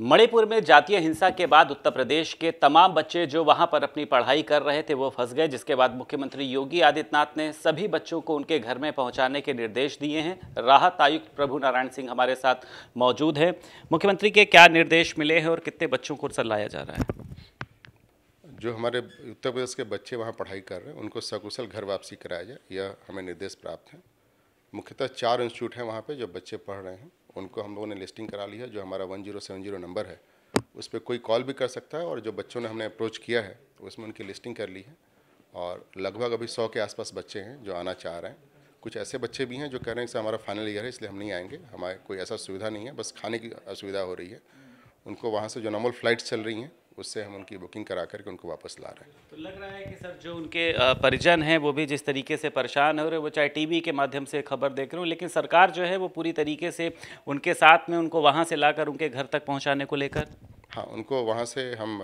मणिपुर में जातीय हिंसा के बाद उत्तर प्रदेश के तमाम बच्चे जो वहां पर अपनी पढ़ाई कर रहे थे वो फंस गए जिसके बाद मुख्यमंत्री योगी आदित्यनाथ ने सभी बच्चों को उनके घर में पहुंचाने के निर्देश दिए हैं राहत आयुक्त प्रभु नारायण सिंह हमारे साथ मौजूद हैं मुख्यमंत्री के क्या निर्देश मिले हैं और कितने बच्चों को लाया जा रहा है जो हमारे उत्तर प्रदेश के बच्चे वहाँ पढ़ाई कर रहे हैं उनको सकुशल घर वापसी कराया जाए यह हमें निर्देश प्राप्त हैं मुख्यतः चार इंस्टीट्यूट हैं वहाँ पर जो बच्चे पढ़ रहे हैं उनको हम लोगों ने लिस्टिंग करा ली है जो हमारा one zero seven zero number है उस पर कोई कॉल भी कर सकता है और जो बच्चों ने हमने अप्रोच किया है उसमें उनकी लिस्टिंग कर ली है और लगभग अभी सौ के आसपास बच्चे हैं जो आना चाह रहे हैं कुछ ऐसे बच्चे भी हैं जो कह रहे हैं कि हमारा फाइनल ईयर है इसलिए हम नहीं आएंगे हमारे कोई ऐसा सुविधा नहीं है बस खाने की असुविधा हो रही है उनको वहाँ से जो नॉर्मल फ्लाइट्स चल रही हैं उससे हम उनकी बुकिंग करा करके उनको वापस ला रहे हैं तो लग रहा है कि सर जो उनके परिजन हैं वो भी जिस तरीके से परेशान हो रहे हैं वो चाहे टीवी के माध्यम से खबर देख रहे हो लेकिन सरकार जो है वो पूरी तरीके से उनके साथ में उनको वहाँ से ला उनके घर तक पहुँचाने को लेकर हाँ उनको वहाँ से हम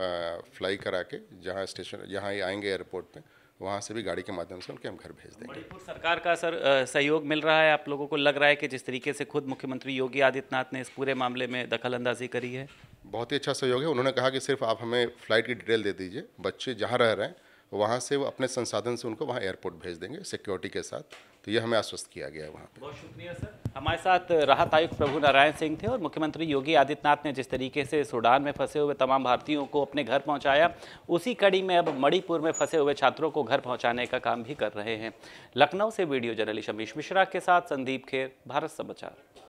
फ्लाई करा के जहाँ स्टेशन जहाँ आएंगे एयरपोर्ट पर वहाँ से भी गाड़ी के माध्यम से उनके हम घर भेज देंगे मणिपुर सरकार का सर सहयोग मिल रहा है आप लोगों को लग रहा है कि जिस तरीके से खुद मुख्यमंत्री योगी आदित्यनाथ ने इस पूरे मामले में दखल अंदाजी करी है बहुत ही अच्छा सहयोग है उन्होंने कहा कि सिर्फ आप हमें फ़्लाइट की डिटेल दे दीजिए बच्चे जहाँ रह रहे हैं वहाँ से वो अपने संसाधन से उनको वहाँ एयरपोर्ट भेज देंगे सिक्योरिटी के साथ तो ये हमें आश्वस्त किया गया है वहाँ पर बहुत शुक्रिया सर हमारे साथ राहत आयुक्त प्रभु नारायण सिंह थे और मुख्यमंत्री योगी आदित्यनाथ ने जिस तरीके से सूडान में फंसे हुए तमाम भारतीयों को अपने घर पहुँचाया उसी कड़ी में अब मणिपुर में फंसे हुए छात्रों को घर पहुँचाने का काम भी कर रहे हैं लखनऊ से वीडियो जर्नलिस्ट अमीश मिश्रा के साथ संदीप खेर भारत समाचार